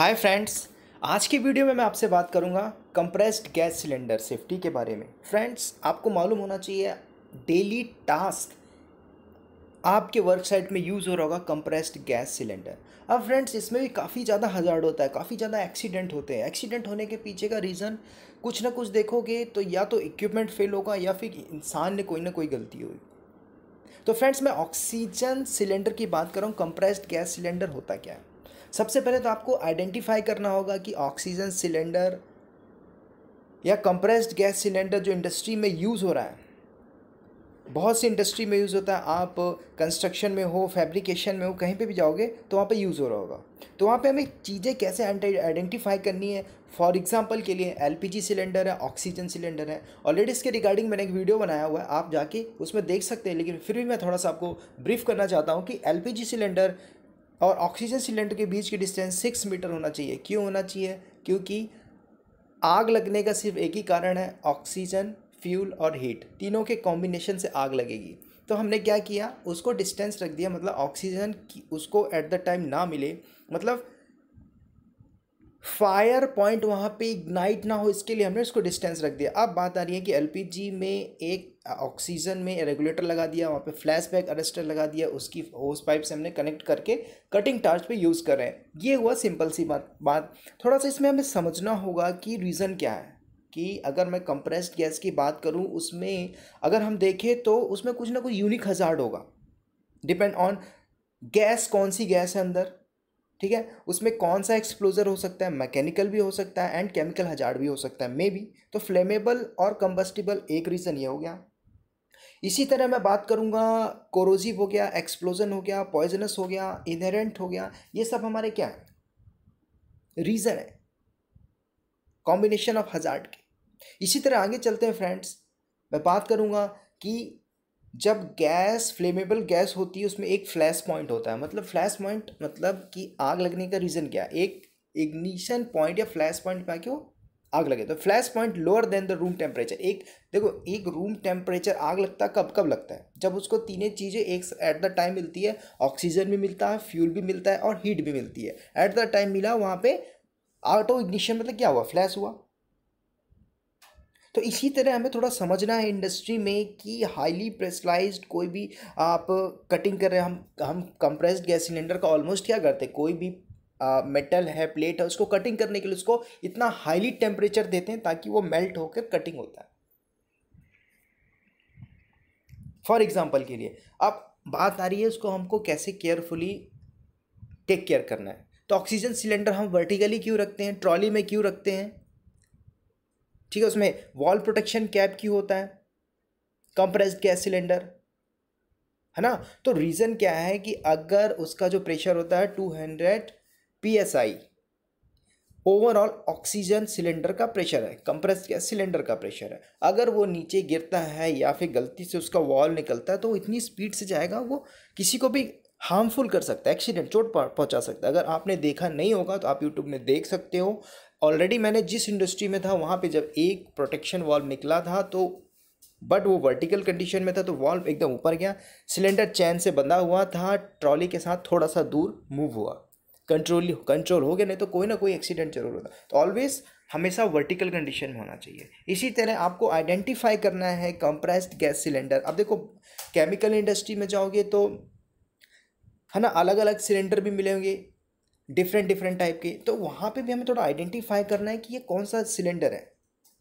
hi friends आज की video में मैं आपसे बात करूंगा कंप्रेस्ड गैस सिलेंडर सेफ्टी के बारे में फ्रेंड्स आपको मालूम होना चाहिए डेली टास्क आपके वर्क साइट में यूज़ हो रहा होगा कंप्रेस्ड गैस सिलेंडर अब फ्रेंड्स इसमें भी काफ़ी ज़्यादा हजार्ड होता है काफ़ी ज़्यादा एक्सीडेंट होते हैं एक्सीडेंट होने के पीछे का रीज़न कुछ ना कुछ देखोगे तो या तो इक्विपमेंट फेल होगा या फिर इंसान ने कोई ना कोई गलती हुई तो फ्रेंड्स मैं ऑक्सीजन सिलेंडर की बात कर रहा हूँ कंप्रेस्ड गैस सिलेंडर होता क्या है सबसे पहले तो आपको आइडेंटिफाई करना होगा कि ऑक्सीजन सिलेंडर या कंप्रेस्ड गैस सिलेंडर जो इंडस्ट्री में यूज़ हो रहा है बहुत सी इंडस्ट्री में यूज़ होता है आप कंस्ट्रक्शन में हो फैब्रिकेशन में हो कहीं पे भी जाओगे तो वहाँ पे यूज़ हो रहा होगा तो वहाँ पे हमें चीज़ें कैसे आइडेंटिफाई करनी है फॉर एग्जांपल के लिए एलपीजी सिलेंडर है ऑक्सीजन सिलेंडर है ऑलरेडी इसके रिगार्डिंग मैंने एक वीडियो बनाया हुआ है आप जाके उसमें देख सकते हैं लेकिन फिर भी मैं थोड़ा सा आपको ब्रीफ करना चाहता हूँ कि एल सिलेंडर और ऑक्सीजन सिलेंडर के बीच की डिस्टेंस सिक्स मीटर होना चाहिए क्यों होना चाहिए क्योंकि आग लगने का सिर्फ एक ही कारण है ऑक्सीजन फ्यूल और हीट तीनों के कॉम्बिनेशन से आग लगेगी तो हमने क्या किया उसको डिस्टेंस रख दिया मतलब ऑक्सीजन उसको एट द टाइम ना मिले मतलब फायर पॉइंट वहाँ पे इग्नाइट ना हो इसके लिए हमने इसको डिस्टेंस रख दिया अब बात आ रही है कि एलपीजी में एक ऑक्सीजन में रेगुलेटर लगा दिया वहाँ पे फ्लैशबैक अरेस्टर लगा दिया उसकी होस पाइप से हमने कनेक्ट करके कटिंग टार्च पे यूज़ कर रहे हैं ये हुआ सिंपल सी बात बात थोड़ा सा इसमें हमें समझना होगा कि रीज़न क्या है कि अगर मैं कंप्रेस्ड गैस की बात करूँ उसमें अगर हम देखें तो उसमें कुछ ना कुछ यूनिक हजार्ड होगा डिपेंड ऑन गैस कौन सी गैस है अंदर ठीक है उसमें कौन सा एक्सप्लोजर हो सकता है मैकेनिकल भी हो सकता है एंड केमिकल हजार भी हो सकता है मे बी तो फ्लेमेबल और कंबस्टिबल एक रीज़न ये हो गया इसी तरह मैं बात करूँगा कोरोजिव हो गया एक्सप्लोजन हो गया पॉइजनस हो गया इनहेरेंट हो गया ये सब हमारे क्या है रीज़न है कॉम्बिनेशन ऑफ हजार्ड के इसी तरह आगे चलते हैं फ्रेंड्स मैं बात करूँगा कि जब गैस फ्लेमेबल गैस होती है उसमें एक फ्लैश पॉइंट होता है मतलब फ्लैश पॉइंट मतलब कि आग लगने का रीज़न क्या एक इग्निशन पॉइंट या फ्लैश पॉइंट में आके वो आग लगे तो flash point lower than the room temperature एक देखो एक रूम टेम्परेचर आग लगता है कब कब लगता है जब उसको तीनों चीज़ें एक एट द टाइम मिलती है ऑक्सीजन भी मिलता है फ्यूल भी मिलता है और हीट भी मिलती है एट द टाइम मिला वहाँ पे ऑटो इग्निशन मतलब क्या हुआ फ्लैश हुआ तो इसी तरह हमें थोड़ा समझना है इंडस्ट्री में कि हाईली प्रेसराइज कोई भी आप कटिंग कर रहे हैं हम हम कंप्रेस्ड गैस सिलेंडर का ऑलमोस्ट क्या करते हैं कोई भी मेटल है प्लेट है उसको कटिंग करने के लिए उसको इतना हाईली टेम्परेचर देते हैं ताकि वो मेल्ट होकर कटिंग होता है फॉर एग्जाम्पल के लिए अब बात आ रही है उसको हमको कैसे केयरफुली टेक केयर करना है तो ऑक्सीजन सिलेंडर हम वर्टिकली क्यों रखते हैं ट्रॉली में क्यों रखते हैं ठीक है उसमें वॉल प्रोटेक्शन कैप क्यों होता है कंप्रेस गैस सिलेंडर है ना तो रीज़न क्या है कि अगर उसका जो प्रेशर होता है two hundred P S I overall oxygen cylinder का प्रेशर है कंप्रेस गैस सिलेंडर का प्रेशर है अगर वो नीचे गिरता है या फिर गलती से उसका वॉल निकलता है तो इतनी स्पीड से जाएगा वो किसी को भी हार्मफुल कर सकता है एक्सीडेंट चोट पहुंचा सकता है अगर आपने देखा नहीं होगा तो आप यूट्यूब में देख सकते हो ऑलरेडी मैंने जिस इंडस्ट्री में था वहाँ पे जब एक प्रोटेक्शन वाल्व निकला था तो बट वो वर्टिकल कंडीशन में था तो वॉल्व एकदम ऊपर गया सिलेंडर चैन से बंधा हुआ था ट्रॉली के साथ थोड़ा सा दूर मूव हुआ कंट्रोल कंट्रोल हो गया नहीं तो कोई ना कोई एक्सीडेंट जरूर होता तो ऑलवेज हमेशा वर्टिकल कंडीशन में होना चाहिए इसी तरह आपको आइडेंटिफाई करना है कंप्रेस्ड गैस सिलेंडर अब देखो केमिकल इंडस्ट्री में जाओगे तो है ना अलग अलग सिलेंडर भी मिलेंगे डिफरेंट डिफरेंट टाइप के तो वहाँ पे भी हमें थोड़ा आइडेंटिफाई करना है कि ये कौन सा सिलेंडर है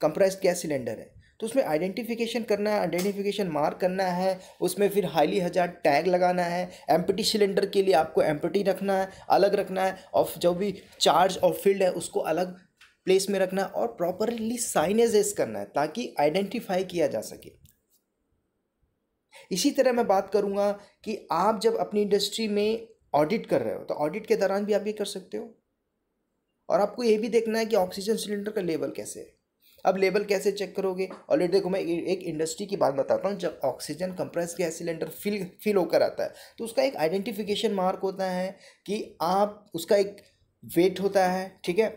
कंप्रेस गैस सिलेंडर है तो उसमें आइडेंटिफिकेशन करना है आइडेंटिफिकेशन मार्क करना है उसमें फिर हाईली हजार टैग लगाना है एम्पटी सिलेंडर के लिए आपको एम्पटी रखना है अलग रखना है और जो भी चार्ज और फील्ड है उसको अलग प्लेस में रखना है और प्रॉपरली साइनेजेस करना है ताकि आइडेंटिफाई किया जा सके इसी तरह मैं बात करूँगा कि आप जब अपनी इंडस्ट्री में ऑडिट कर रहे हो तो ऑडिट के दौरान भी आप ये कर सकते हो और आपको ये भी देखना है कि ऑक्सीजन सिलेंडर का लेवल कैसे है अब लेवल कैसे चेक करोगे ऑलरेडी देखो मैं एक इंडस्ट्री की बात बताता हूँ जब oxygen compress gas cylinder fill fill होकर आता है तो उसका एक आइडेंटिफिकेशन मार्क होता है कि आप उसका एक वेट होता है ठीक है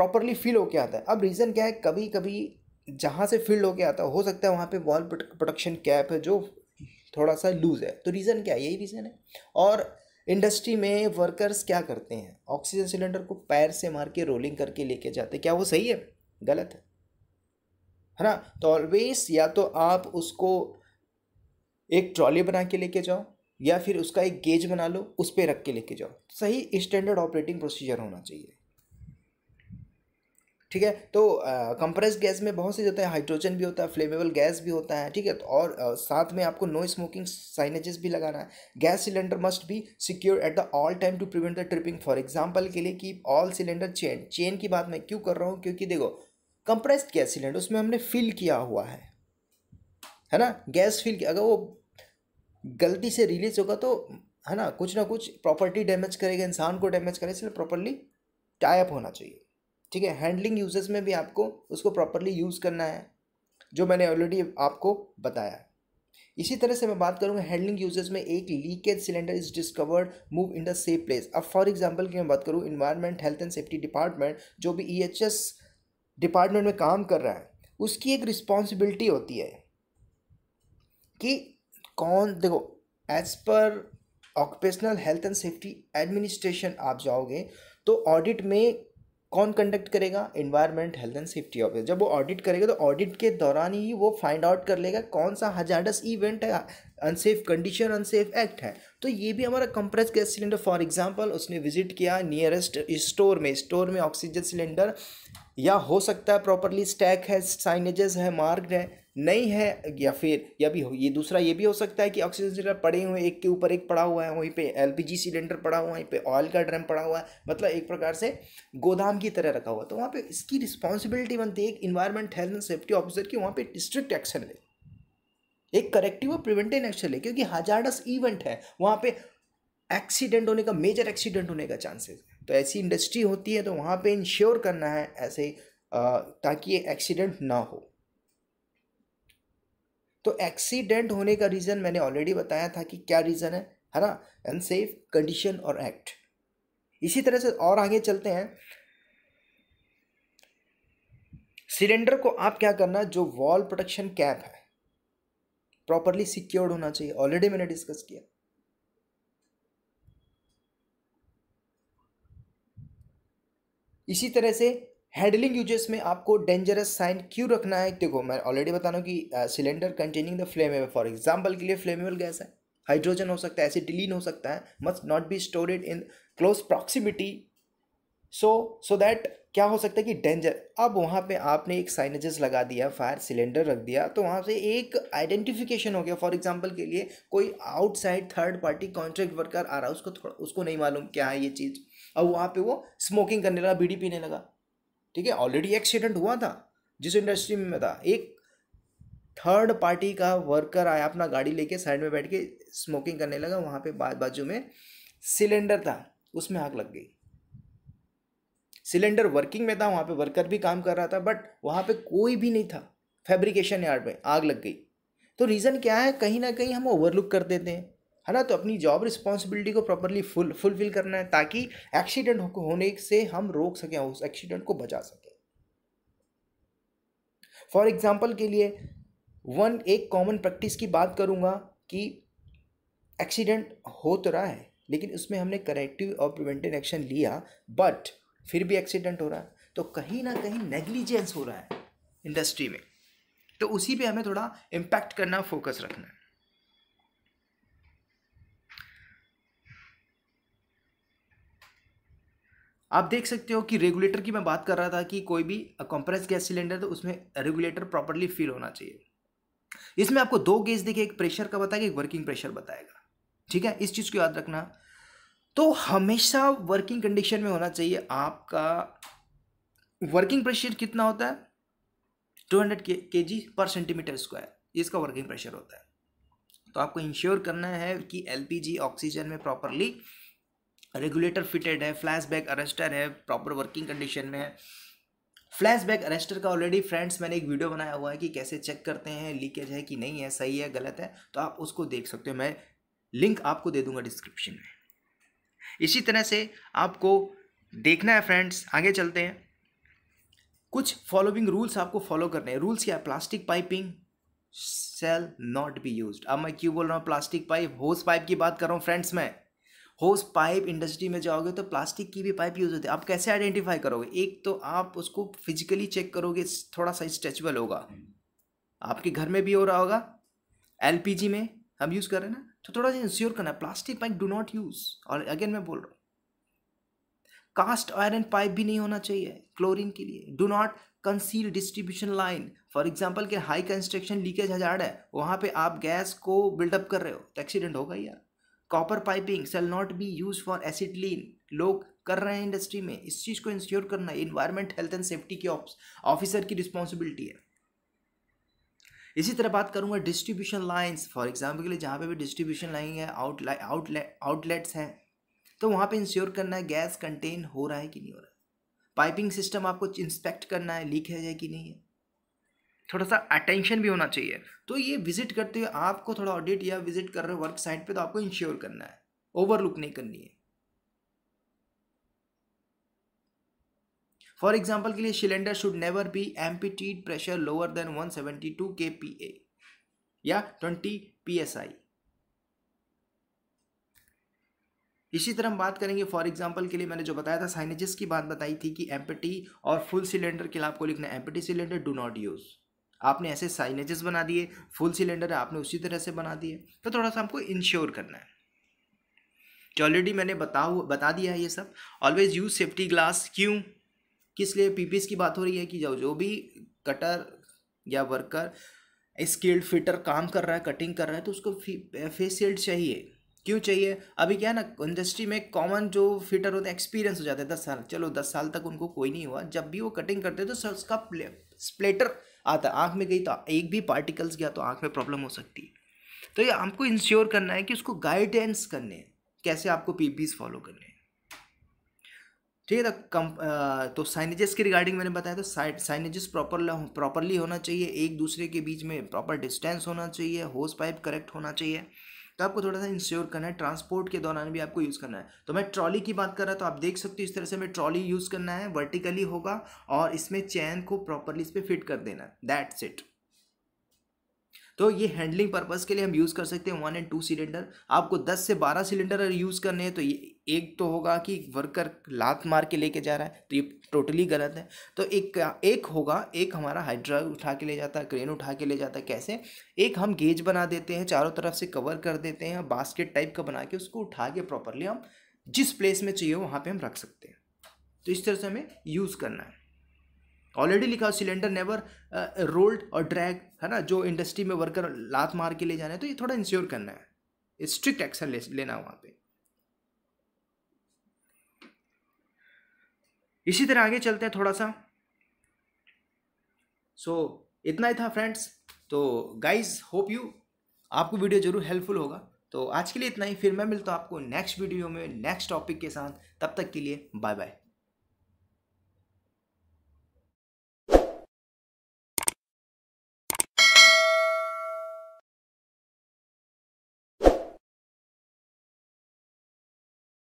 प्रॉपरली फिल होके आता है अब रीज़न क्या है कभी कभी जहाँ से फिल्ड होके आता हो सकता है वहाँ पे वॉल प्रोडक्शन कैप है जो थोड़ा सा लूज़ है तो रीज़न क्या है यही रीज़न है और इंडस्ट्री में वर्कर्स क्या करते हैं ऑक्सीजन सिलेंडर को पैर से मार के रोलिंग करके लेके जाते क्या वो सही है गलत है है ना तो ऑलवेज या तो आप उसको एक ट्रॉली बना के लेके जाओ या फिर उसका एक गेज बना लो उस पर रख के लेके जाओ सही स्टैंडर्ड ऑपरेटिंग प्रोसीजर होना चाहिए ठीक है तो कंप्रेस गैस में बहुत से जो है हाइड्रोजन भी होता है फ्लेमेबल गैस भी होता है ठीक है तो और आ, साथ में आपको नो स्मोकिंग साइनेजेस भी लगाना है gas cylinder must be secure at the all time to prevent the tripping for example के लिए कि ऑल सिलेंडर चेन चेन की बात मैं क्यों कर रहा हूँ क्योंकि देखो कंप्रेस्ड गैस सिलेंडर उसमें हमने फिल किया हुआ है है ना गैस फिल किया अगर वो गलती से रिलीज होगा तो है ना कुछ ना कुछ प्रॉपर्टी डैमेज करेगा इंसान को डैमेज करेगा इसलिए प्रॉपरली टाइप होना चाहिए ठीक है हैंडलिंग यूजेस में भी आपको उसको प्रॉपरली यूज़ करना है जो मैंने ऑलरेडी आपको बताया इसी तरह से मैं बात करूंगा हैंडलिंग यूजेस में एक leakage cylinder is discovered move in the safe place अब फॉर एग्जांपल की मैं बात करूँ environment health and safety department जो भी ईएचएस e डिपार्टमेंट में काम कर रहा है उसकी एक रिस्पॉन्सिबिलिटी होती है कि कौन देखो as per occupational health and safety administration आप जाओगे तो ऑडिट में कौन कंडक्ट करेगा environment health and safety officer जब वो ऑडिट करेगा तो ऑडिट के दौरान ही वो फाइंड आउट कर लेगा कौन सा हजारडस इवेंट है अनसेफ कंडीशन अनसेफ एक्ट है तो ये भी हमारा compress gas cylinder for example उसने विजिट किया नियरेस्ट स्टोर में स्टोर में ऑक्सीजन सिलेंडर या हो सकता है प्रॉपरली स्टैक है साइनेजेस है मार्ग है नहीं है या फिर या भी हो ये दूसरा ये भी हो सकता है कि ऑक्सीजन सिलेंडर पड़े हुए एक के ऊपर एक पड़ा हुआ है वहीं पे एलपीजी सिलेंडर पड़ा हुआ है वहीं पे ऑयल का ड्रम पड़ा हुआ है मतलब एक प्रकार से गोदाम की तरह रखा हुआ तो वहाँ पे इसकी रिस्पॉन्सिबिलिटी बनती है एक environment health and safety officer की वहाँ पर स्ट्रिक्ट एक्शन ले एक करेक्टिव और प्रिवेंटिव एक्शन ले क्योंकि हजारडस इवेंट है वहाँ पर एक्सीडेंट होने का मेजर एक्सीडेंट होने का चांसेस है तो ऐसी इंडस्ट्री होती है तो वहाँ पर इंश्योर करना है ऐसे ताकि ये एक्सीडेंट ना हो तो एक्सीडेंट होने का रीज़न मैंने ऑलरेडी बताया था कि क्या रीज़न है है ना अनसेफ कंडीशन और एक्ट इसी तरह से और आगे चलते हैं सिलेंडर को आप क्या करना जो वॉल प्रोटेक्शन कैप है प्रॉपरली सिक्योर्ड होना चाहिए ऑलरेडी मैंने डिस्कस किया इसी तरह से हैंडलिंग यूजेस में आपको डेंजरस साइन क्यों रखना है देखो मैं ऑलरेडी बता रहा हूँ कि cylinder containing the flammable for example के लिए फ्लेमेबल गैस है हाइड्रोजन हो सकता है डिलीन हो सकता है must not be stored in close proximity so so that क्या हो सकता है कि डेंजर अब वहाँ पे आपने एक साइनजेस लगा दिया फायर सिलेंडर रख दिया तो वहाँ से एक आइडेंटिफिकेशन हो गया फॉर एग्जांपल के लिए कोई outside third party contract worker आ रहा है उसको थोड़ा उसको नहीं मालूम क्या है ये चीज़ अब वहाँ पे वो स्मोकिंग करने लगा बीड़ी पीने लगा ठीक है ऑलरेडी एक्सीडेंट हुआ था जिस इंडस्ट्री में था एक थर्ड पार्टी का वर्कर आया अपना गाड़ी लेके साइड में बैठ के स्मोकिंग करने लगा वहाँ पे बाजू में सिलेंडर था उसमें आग लग गई सिलेंडर वर्किंग में था वहाँ पे वर्कर भी काम कर रहा था बट वहाँ पे कोई भी नहीं था फैब्रिकेशन यार्ड में आग लग गई तो रीज़न क्या है कहीं ना कहीं हम ओवरलुक कर देते हैं है ना तो अपनी जॉब रिस्पॉन्सिबिलिटी को प्रॉपरली फुल फुलफिल करना है ताकि एक्सीडेंट होने से हम रोक सकें उस एक्सीडेंट को बचा सकें फॉर एग्जाम्पल के लिए वन एक कॉमन प्रैक्टिस की बात करूँगा कि एक्सीडेंट हो तो रहा है लेकिन उसमें हमने करेक्टिव और प्रिवेंटिव एक्शन लिया बट फिर भी एक्सीडेंट हो रहा है तो कहीं ना कहीं नेग्लिजेंस हो रहा है इंडस्ट्री में तो उसी पे हमें थोड़ा इम्पैक्ट करना फोकस रखना है आप देख सकते हो कि रेगुलेटर की मैं बात कर रहा था कि कोई भी कंप्रेस गैस सिलेंडर तो उसमें रेगुलेटर प्रॉपरली फील होना चाहिए इसमें आपको दो गेज देखिए एक प्रेशर का बताएगा एक वर्किंग प्रेशर बताएगा ठीक है इस चीज़ को याद रखना तो हमेशा वर्किंग कंडीशन में होना चाहिए आपका वर्किंग प्रेशर कितना होता है two hundred K G per centimetre square इसका वर्किंग प्रेशर होता है तो आपको इंश्योर करना है कि एलपीजी ऑक्सीजन में प्रॉपरली रेगुलेटर फिटेड है फ्लैशबैक अरेस्टर है प्रॉपर वर्किंग कंडीशन में है फ्लैशबैक अरेस्टर का ऑलरेडी फ्रेंड्स मैंने एक वीडियो बनाया हुआ है कि कैसे चेक करते हैं लीकेज है कि नहीं है सही है गलत है तो आप उसको देख सकते हो मैं लिंक आपको दे दूंगा डिस्क्रिप्शन में इसी तरह से आपको देखना है फ्रेंड्स आगे चलते हैं कुछ फॉलोइंग रूल्स आपको फॉलो करने हैं रूल्स क्या है plastic piping shall not be use अब मैं क्यों बोल रहा हूँ प्लास्टिक पाइप होस पाइप की बात कर रहा हूँ फ्रेंड्स मैं होस पाइप इंडस्ट्री में जाओगे तो प्लास्टिक की भी पाइप यूज़ होती है आप कैसे आइडेंटिफाई करोगे एक तो आप उसको फिजिकली चेक करोगे थोड़ा सा स्ट्रेचबल होगा आपके घर में भी हो रहा होगा एल में हम यूज़ कर रहे हैं ना तो थोड़ा सा इंश्योर करना plastic pipe do not use और अगेन मैं बोल रहा हूँ कास्ट आयरन पाइप भी नहीं होना चाहिए क्लोरीन के लिए do not conceal distribution line for example के हाई कंस्ट्रक्शन लीकेज हजार है वहाँ पे आप गैस को बिल्डअप कर रहे हो तो एक्सीडेंट होगा यार copper piping shall not be use for acetylene लोग कर रहे हैं इंडस्ट्री में इस चीज़ को इंश्योर करना इन्वायरमेंट हेल्थ एंड सेफ्टी के ऑफिसर की रिस्पॉन्सिबिलिटी है इसी तरह बात करूंगा डिस्ट्रीब्यूशन लाइंस फॉर एग्जाम्पल के लिए जहाँ पे भी डिस्ट्रीब्यूशन लाइन है आउटलेट आउटलेट्स हैं तो वहाँ पे इंश्योर करना है गैस कंटेन हो रहा है कि नहीं हो रहा है पाइपिंग सिस्टम आपको इंस्पेक्ट करना है लीक है कि नहीं है थोड़ा सा अटेंशन भी होना चाहिए तो ये विजिट करते हुए आपको थोड़ा ऑडिट या विजिट कर रहे हो वर्क साइट पे तो आपको इंश्योर करना है ओवरलुक नहीं करनी है फॉर एग्जाम्पल के लिए cylinder should never be emptied pressure lower than 172 K P A या ट्वेंटी पी एस आई इसी तरह हम बात करेंगे फॉर एग्जाम्पल के लिए मैंने जो बताया था साइनेजिस की बात बताई थी कि एम्पटी और फुल सिलेंडर के लिए आपको लिखना है empty cylinder do not use आपने ऐसे साइनेजेस बना दिए फुल सिलेंडर है आपने उसी तरह से बना दिए तो थोड़ा सा आपको इंश्योर करना है जो ऑलरेडी मैंने बता बता दिया है ये सब ऑलवेज यूज सेफ्टी ग्लास क्यों किस लिए पी की बात हो रही है कि जो जो भी कटर या वर्कर स्किल्ड फिटर काम कर रहा है कटिंग कर रहा है तो उसको फेस शील्ड चाहिए क्यों चाहिए अभी क्या ना इंडस्ट्री में कॉमन जो फिटर होते हैं एक्सपीरियंस हो जाता है दस साल चलो दस साल तक उनको कोई नहीं हुआ जब भी वो कटिंग करते हैं तो सर उसका स्प्लेटर आता आँख में गई तो एक भी पार्टिकल्स गया तो आँख में प्रॉब्लम हो सकती है तो ये आपको इंश्योर करना है कि उसको गाइडेंस करने कैसे आपको पी फॉलो करने ठीक है तो कम तो साइनेजेस के रिगार्डिंग मैंने बताया था साइनेजेस प्रॉपर प्रॉपरली होना चाहिए एक दूसरे के बीच में प्रॉपर डिस्टेंस होना चाहिए होस पाइप करेक्ट होना चाहिए तो आपको थोड़ा सा इंश्योर करना है ट्रांसपोर्ट के दौरान भी आपको यूज़ करना है तो मैं ट्रॉली की बात कर रहा तो आप देख सकते हो इस तरह से हमें ट्रॉली यूज़ करना है वर्टिकली होगा और इसमें चैन को प्रॉपरली इस पर फिट कर देना है दैट्स इट तो ये हैंडलिंग पर्पज़ के लिए हम यूज़ कर सकते हैं वन एंड टू सिलेंडर आपको दस से बारह सिलेंडर यूज़ करने हैं तो ये एक तो होगा कि वर्कर लात मार के लेके जा रहा है तो ये टोटली गलत है तो एक एक होगा एक हमारा हाइड्रा उठा के ले जाता है क्रेन उठा के ले जाता है कैसे एक हम गेज बना देते हैं चारों तरफ से कवर कर देते हैं बास्केट टाइप का बना के उसको उठा के प्रॉपरली हम जिस प्लेस में चाहिए वहाँ पर हम रख सकते हैं तो इस तरह से हमें यूज़ करना है ऑलरेडी लिखा हो सिलेंडर नेवर रोल्ड और ड्रैग है ना जो इंडस्ट्री में वर्कर लात मार के ले जाना है तो ये थोड़ा इंश्योर करना है स्ट्रिक्ट एक्शन लेना है वहाँ पे इसी तरह आगे चलते हैं थोड़ा सा सो so, इतना ही था फ्रेंड्स तो गाइज होप यू आपको वीडियो जरूर हेल्पफुल होगा तो आज के लिए इतना ही फिर मैं मिलता हूँ आपको नेक्स्ट वीडियो में नेक्स्ट टॉपिक के साथ तब तक के लिए बाय बाय